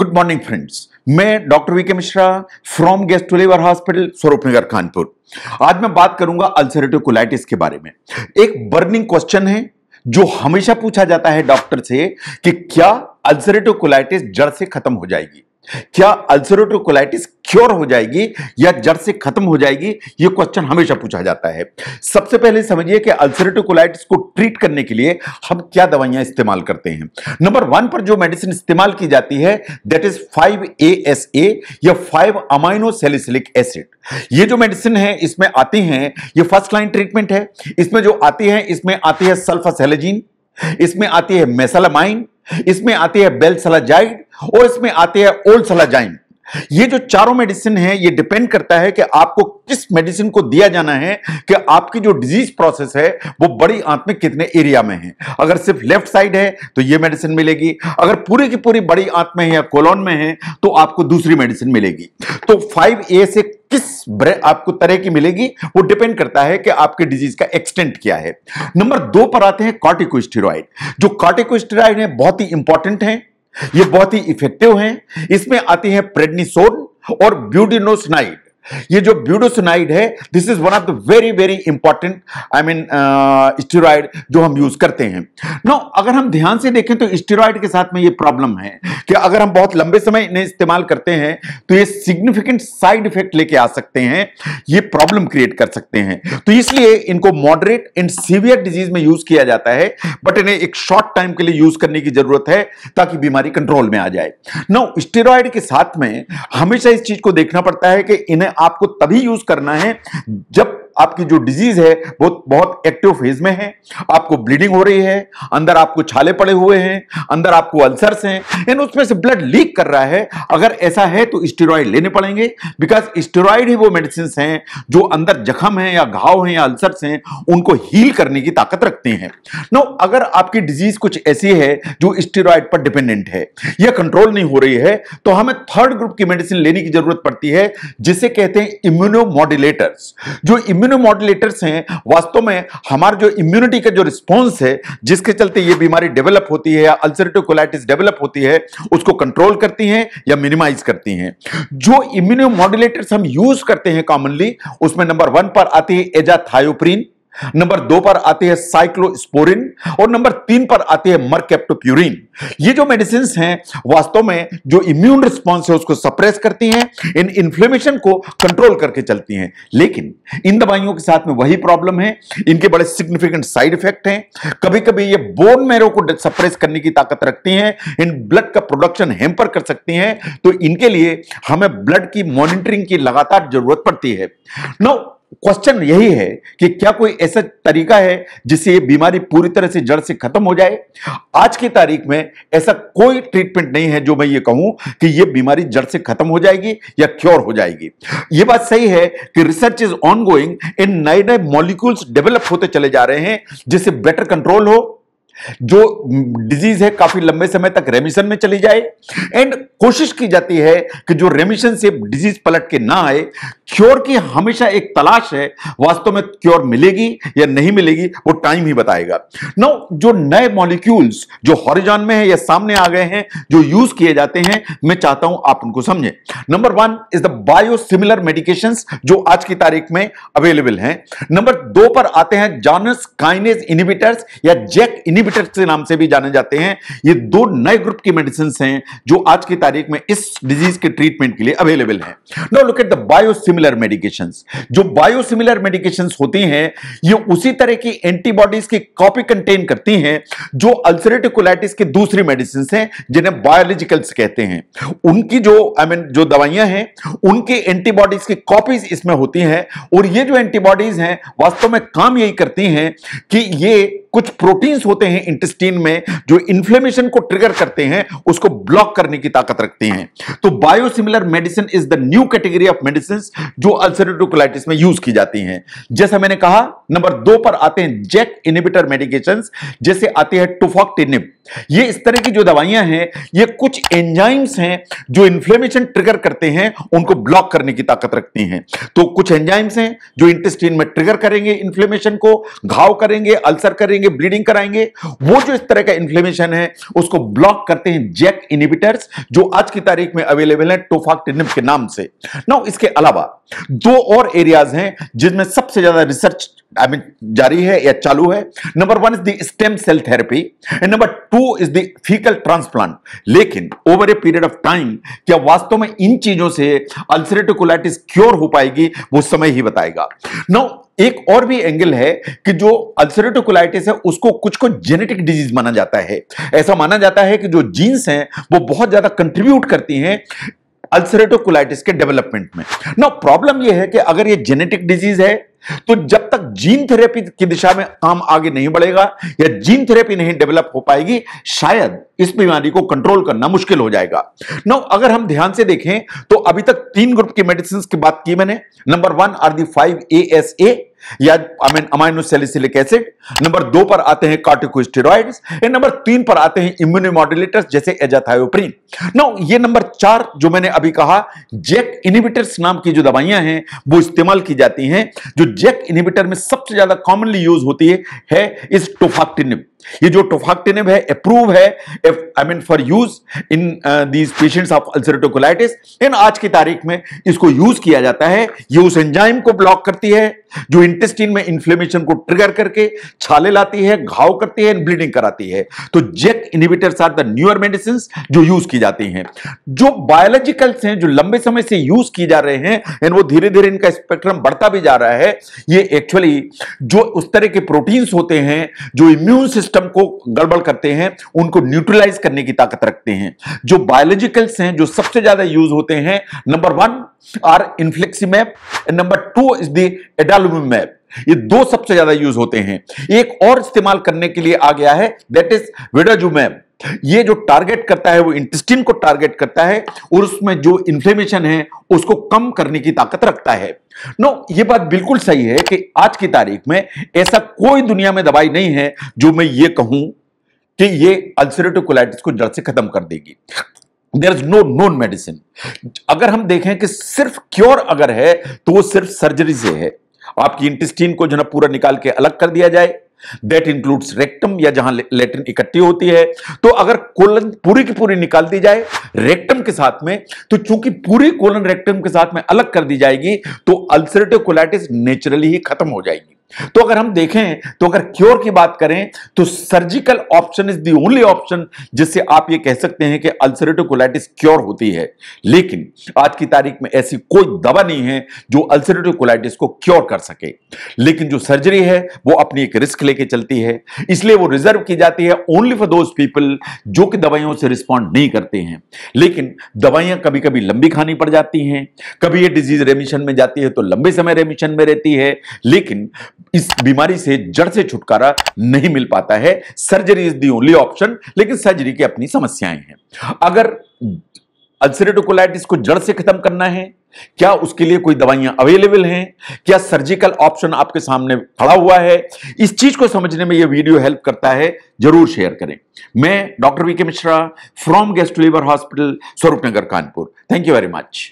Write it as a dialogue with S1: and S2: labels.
S1: good morning friends मैं doctor V K Mishra from guest liver hospital Swaroop Nagar Kanpur आज मैं बात करूंगा अल्सरेटिव कोलाइटिस के बारे में एक बर्निंग क्वेश्चन है जो हमेशा पूछा जाता है डॉक्टर से कि क्या अल्सरेटिव कोलाइटिस जड़ से खत्म हो जाएगी क्या अल्सरेटिव कोलाइटिस क्योर हो जाएगी या जड़ से खत्म हो जाएगी यह क्वेश्चन हमेशा पूछा जाता है सबसे पहले समझिए कि अल्सरेटिव कोलाइटिस को ट्रीट करने के लिए हम क्या दवाइयां इस्तेमाल करते हैं नंबर वन पर जो मेडिसिन इस्तेमाल की जाती है that is five A S A या फाइव अमाइनो सेलिसिलिक एसिड ये जो मेडिसिन है इसमें आती हैं ये फर्स्ट लाइन ट्रीटमेंट है इसमें जो आती है इसमें आती है सल्फासेलेजिन इसमें आती है मेसलामाइन इसमें आती है बेल सलाजाइड और इसमें आती है ओल्ड सलाजाइन ये जो चारों मेडिसिन है ये डिपेंड करता है कि आपको किस मेडिसिन को दिया जाना है कि आपकी जो डिजीज प्रोसेस है वो बड़ी आंत में कितने एरिया में है अगर सिर्फ लेफ्ट साइड है तो ये मेडिसिन मिलेगी अगर पूरी की पूरी बड़ी आंत में है या कोलोन में है तो आपको दूसरी मेडिसिन मिलेगी तो फाइव ए से किस आपको तरह की मिलेगी वो डिपेंड करता है कि आपके डिजीज का एक्सटेंट क्या है नंबर दो पर आते हैं कॉर्टिकोस्टेरॉइड जो कॉर्टिकोस्टेरॉइड है बहुत ही इंपॉर्टेंट है ये बहुत ही इफेक्टिव हैं इसमें आती है प्रेडनिसोन और ब्यूडिनोसनाइड ये जो ब्यूडोसोनाइड है this is one of the very very important I mean steroid जो हम यूज करते हैं नो अगर हम ध्यान से देखें तो स्टेरॉइड के साथ में ये प्रॉब्लम है कि अगर हम बहुत लंबे समय इन्हें इस्तेमाल करते हैं तो ये सिग्निफिकेंट साइड इफेक्ट लेके आ सकते हैं ये प्रॉब्लम क्रिएट कर सकते हैं तो इसलिए इनको मॉडरेट एंड सीवियर डिजीज में यूज किया जाता है बट इन्हें एक शॉर्ट टाइम के लिए यूज करने की जरूरत है ताकि बीमारी कंट्रोल में आ जाए नो स्टेरॉइड के साथ में हमेशा इस चीज को देखना पड़ता है कि इन्हें आपको तभी यूज करना है जब आपकी जो डिजीज है वो बहुत एक्टिव फेज में है आपको ब्लीडिंग हो रही है अंदर आपको छाले पड़े हुए हैं अंदर आपको अल्सर्स हैं इन उसमें से ब्लड लीक कर रहा है अगर ऐसा है तो स्टेरॉयड लेने पड़ेंगे बिकॉज स्टेरॉयड ही वो मेडिसिन हैं जो अंदर जख्म है या घाव है या अल्सर्स हैं उनको हील करने की ताकत रखते हैं नो अगर आपकी डिजीज कुछ ऐसी है जो स्टेरॉयड पर डिपेंडेंट है या कंट्रोल नहीं हो रही है तो हमें थर्ड ग्रुप की मेडिसिन लेने की जरूरत पड़ती है जिसे कहते हैं इम्यूनो मॉड्यूलेटर्स जो इम्यून इम्यूनोमॉडलेटर्स हैं वास्तव में हमारा जो इम्यूनिटी का जो रिस्पॉन्स है जिसके चलते ये बीमारी डेवलप होती है या अल्सरेटिव कोलाइटिस डेवलप होती है उसको कंट्रोल करती हैं या मिनिमाइज करती हैं जो इम्यूनोमॉडुलेटर्स हम यूज करते हैं कॉमनली उसमें नंबर वन पर आती है एजाथायोप्रीन नंबर दो पर आते हैं साइक्लोस्पोरिन और नंबर तीन पर आते हैं मरकेप्टोप्यूरिन ये जो मेडिसिन हैं वास्तव में जो इम्यून रिस्पॉन्स है उसको सप्रेस करती हैं इन इन्फ्लेमेशन को कंट्रोल करके चलती हैं लेकिन इन दवाइयों के साथ में वही प्रॉब्लम है इनके बड़े सिग्निफिकेंट साइड इफेक्ट हैं कभी कभी ये बोन मैरो को सप्रेस करने की ताकत रखती हैं इन ब्लड का प्रोडक्शन हेम्पर कर सकती हैं तो इनके लिए हमें ब्लड की मॉनिटरिंग की लगातार जरूरत पड़ती है नौ क्वेश्चन यही है कि क्या कोई ऐसा तरीका है जिससे ये बीमारी पूरी तरह से जड़ से खत्म हो जाए आज की तारीख में ऐसा कोई ट्रीटमेंट नहीं है जो मैं ये कहूं कि ये बीमारी जड़ से खत्म हो जाएगी या क्योर हो जाएगी ये बात सही है कि रिसर्च इज ऑनगोइंग इन नए नए मॉलिक्यूल्स डेवलप होते चले जा रहे हैं जिससे बेटर कंट्रोल हो जो डिजीज है काफी लंबे समय तक रेमिशन में चली जाए एंड कोशिश की जाती है कि जो रेमिशन से डिजीज पलट के ना आए क्योर की हमेशा एक तलाश है वास्तव में क्योर मिलेगी या नहीं मिलेगी वो टाइम ही बताएगा नौ जो नए मॉलिक्यूल्स जो हॉरिजॉन में है या सामने आ गए हैं जो यूज किए जाते हैं मैं चाहता हूं आप उनको समझें number one is the biosimilar medication जो आज की तारीख में अवेलेबल है नंबर दो पर आते हैं जॉनस काइनेज इनिबिटर्स या जेक इनिबिटर e इनहिबिटर के नाम से भी जाने जाते हैं ये दो नए ग्रुप की मेडिसिन हैं जो आज की तारीख में इस डिजीज के ट्रीटमेंट के लिए अवेलेबल है now look at the biosimilar medication जो बायोसिमिलर मेडिकेशन होती हैं ये उसी तरह की एंटीबॉडीज की कॉपी कंटेन करती हैं जो अल्सरेटिव की दूसरी मेडिसिन हैं जिन्हें बायोलॉजिकल्स कहते हैं उनकी जो आई I मीन mean, जो दवाइयां हैं उनके एंटीबॉडीज की कॉपीज इसमें होती हैं और ये जो एंटीबॉडीज हैं वास्तव में काम यही करती हैं कि ये कुछ प्रोटीन्स होते हैं इंटेस्टीन में जो इन्फ्लेमेशन को ट्रिगर करते हैं उसको ब्लॉक करने की ताकत रखते हैं तो biosimilar medicine is the new category of medicine जो अल्सरेटिव में यूज की जाती हैं जैसा मैंने कहा नंबर दो पर आते हैं जेक इनिबिटर मेडिकेशन जैसे आते हैं टोफॉक्टिनिप ये इस तरह की जो दवाइयां हैं ये कुछ एंजाइम्स हैं जो इन्फ्लेमेशन ट्रिगर करते हैं उनको ब्लॉक करने की ताकत रखती हैं तो कुछ एंजाइम्स हैं जो इंटेस्टीन में ट्रिगर करेंगे इन्फ्लेमेशन को घाव करेंगे अल्सर करेंगे करेंगे ब्लीडिंग कराएंगे वो जो इस तरह का इन्फ्लेमेशन है उसको ब्लॉक करते हैं जैक इनिबिटर्स जो आज की तारीख में अवेलेबल है टोफाक के नाम से नाउ इसके अलावा दो और एरियाज हैं जिनमें सबसे ज्यादा रिसर्च आई मीन जारी है या चालू है number one is the stem cell therapy and number two is the fecal transplant लेकिन over a period of time क्या वास्तव में इन चीजों से अल्सरेटिकुलाइटिस क्योर हो पाएगी वो समय ही बताएगा नौ एक और भी एंगल है कि जो अल्सरेटिव है उसको कुछ को जेनेटिक डिजीज माना जाता है ऐसा माना जाता है कि जो जीन्स हैं वो बहुत ज्यादा कंट्रीब्यूट करती हैं अल्सरेटिव के डेवलपमेंट में ना प्रॉब्लम यह है कि अगर ये जेनेटिक डिजीज है तो जब तक जीन थेरेपी की दिशा में काम आगे नहीं बढ़ेगा या जीन थेरेपी नहीं डेवलप हो पाएगी शायद इस बीमारी को कंट्रोल करना मुश्किल हो जाएगा नौ अगर हम ध्यान से देखें तो अभी तक तीन ग्रुप की मेडिसिन की बात की मैंने number one are the five A S A या I mean amino salicylic acid number दो पर आते हैं कार्टिकोस्टेरॉइड एंड नंबर तीन पर आते हैं इम्यूनोमॉड्यूलेटर्स जैसे एजाथायोप्रीन नो ये नंबर चार जो मैंने अभी कहा जेक इनहिबिटर्स e नाम की जो दवाइयां हैं वो इस्तेमाल की जाती हैं जो जेक इनहिबिटर e में सबसे ज्यादा कॉमनली यूज होती है, है इस टोफाक्टिनिब ये जो टोफाक्टेनिब है अप्रूव है I mean for use in these patients of ulcerative colitis in आज की तारीख में इसको यूज किया जाता है ये उस एंजाइम को ब्लॉक करती है जो इंटेस्टिन में इंफ्लेमेशन को ट्रिगर करके छाले लाती है घाव करती है ब्लीडिंग कराती है तो JAK inhibitors are the newer medicine जो यूज की जाती हैं जो बायोलॉजिकल्स हैं जो लंबे समय से यूज की जा रहे हैं एंड वो धीरे धीरे इनका स्पेक्ट्रम बढ़ता भी जा रहा है ये एक्चुअली जो उस तरह के प्रोटीन्स होते हैं जो इम्यून सिस्टम सिस्टम को गड़बड़ करते हैं उनको न्यूट्रलाइज करने की ताकत रखते हैं जो बायोलॉजिकल्स हैं जो सबसे ज्यादा यूज होते हैं number one are infliximab number two is the मैप ये दो सबसे ज्यादा यूज होते हैं एक और इस्तेमाल करने के लिए आ गया है दैट इज वेडाजुमैब ये जो टारगेट करता है वो इंटेस्टिन को टारगेट करता है और उसमें जो इंफ्लेमेशन है उसको कम करने की ताकत रखता है नो ये बात बिल्कुल सही है कि आज की तारीख में ऐसा कोई दुनिया में दवाई नहीं है जो मैं ये कहूं कि ये अल्सरेटिव कोलाइटिस को जड़ से खत्म कर देगी there is no known medicine अगर हम देखें कि सिर्फ क्योर अगर है तो वो सिर्फ सर्जरी से है आपकी इंटेस्टीन को जो ना पूरा निकाल के अलग कर दिया जाए दैट इंक्लूड्स रेक्टम या जहां लेटिन इकट्ठी होती है तो अगर कोलन पूरी की पूरी निकाल दी जाए रेक्टम के साथ में तो चूंकि पूरी कोलन रेक्टम के साथ में अलग कर दी जाएगी तो अल्सरेटिव कोलाइटिस नेचुरली ही खत्म हो जाएगी तो अगर हम देखें तो अगर क्योर की बात करें तो surgical option is the only option जिससे आप ये कह सकते हैं कि अल्सरेटिव कोलाइटिस क्योर होती है लेकिन आज की तारीख में ऐसी कोई दवा नहीं है जो अल्सरेटिव कोलाइटिस को क्योर कर सके लेकिन जो सर्जरी है वो अपनी एक रिस्क लेके चलती है इसलिए वो रिजर्व की जाती है ओनली फॉर दोज पीपल जो कि दवाइयों से रिस्पॉन्ड नहीं करते हैं लेकिन दवाइयां कभी कभी लंबी खानी पड़ जाती हैं कभी ये डिजीज रेमिशन में जाती है तो लंबे समय रेमिशन में रहती है लेकिन इस बीमारी से जड़ से छुटकारा नहीं मिल पाता है surgery is the only option लेकिन सर्जरी की अपनी समस्याएं हैं अगर अल्सरेटोकोलाइटिस को जड़ से खत्म करना है क्या उसके लिए कोई दवाइयां अवेलेबल हैं क्या सर्जिकल ऑप्शन आपके सामने खड़ा हुआ है इस चीज को समझने में यह वीडियो हेल्प करता है जरूर शेयर करें मैं doctor V K Mishra from guest liver hospital Swaroop Nagar Kanpur thank you very much